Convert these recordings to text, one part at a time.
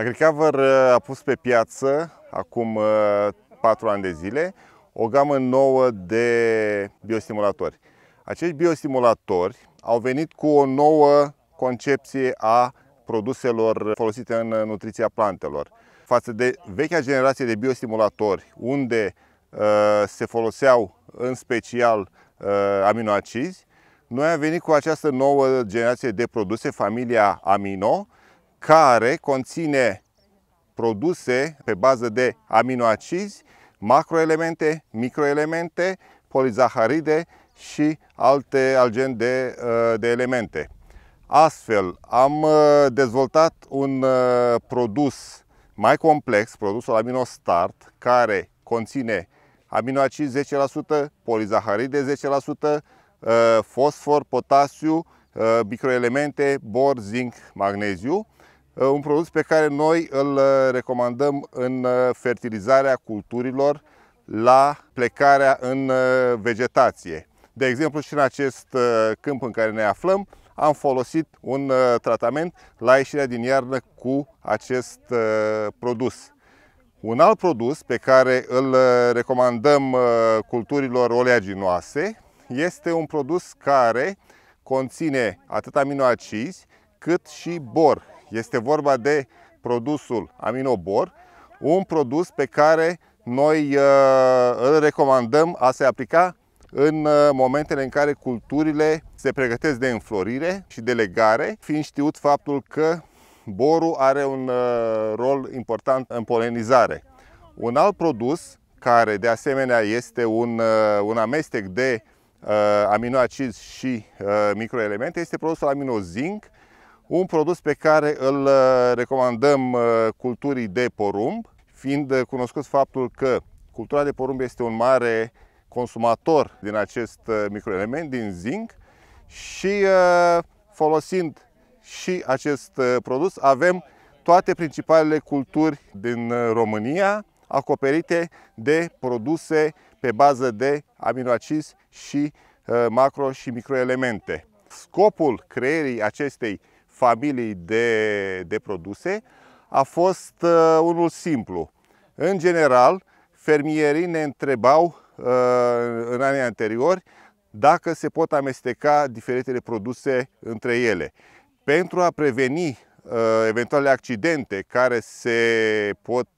Agricover uh, a pus pe piață acum 4 uh, ani de zile o gamă nouă de biostimulatori. Acești biostimulatori au venit cu o nouă concepție a produselor folosite în uh, nutriția plantelor. Față de vechea generație de biostimulatori, unde uh, se foloseau în special uh, aminoacizi, noi am venit cu această nouă generație de produse, familia amino, care conține produse pe bază de aminoacizi, macroelemente, microelemente, polizaharide și alte algen de, uh, de elemente. Astfel, am uh, dezvoltat un uh, produs mai complex, produsul AminoStart, care conține aminoacizi 10%, polizaharide 10%, fosfor, potasiu, microelemente, bor, zinc, magneziu Uh, un produs pe care noi îl uh, recomandăm în uh, fertilizarea culturilor la plecarea în vegetație. De exemplu, și în acest câmp în care ne aflăm, am folosit un tratament la ieșirea din iarnă cu acest produs. Un alt produs pe care îl recomandăm culturilor oleaginoase este un produs care conține atât aminoacizi cât și bor. Este vorba de produsul Aminobor, un produs pe care noi uh, îl recomandăm a se aplica în uh, momentele în care culturile se pregătesc de înflorire și de legare, fiind știut faptul că borul are un uh, rol important în polenizare. Un alt produs care de asemenea este un, un amestec de aminoacizi și microelemente este produsul aminozinc, un produs pe care îl uh, recomandăm uh, culturii de porumb, fiind uh, cunoscut faptul că cultura de porumb este un mare consumator din acest microelement, din zinc, și folosind și acest produs avem toate principalele culturi din România acoperite de produse pe bază de aminoacizi și macro și microelemente. Scopul creierii acestei familii de, de produse a fost uh, unul simplu. În general, fermierii ne întrebau uh, în anii anteriori dacă se pot amesteca diferitele produse între ele. Pentru a preveni uh, eventuale accidente care se pot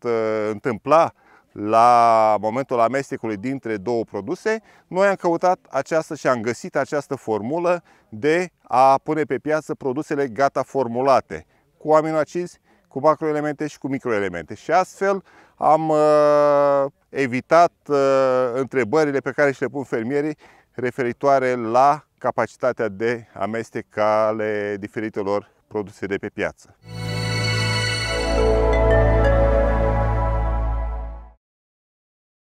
întâmpla la momentul amestecului dintre două produse, noi am căutat această și am găsit această formulă de a pune pe piață produsele gata formulate cu aminoacizi, cu macroelemente și cu microelemente. Și astfel am uh, evitat uh, întrebările pe care și le pun fermierii referitoare la capacitatea de amestecare ale diferitelor produse de pe piață.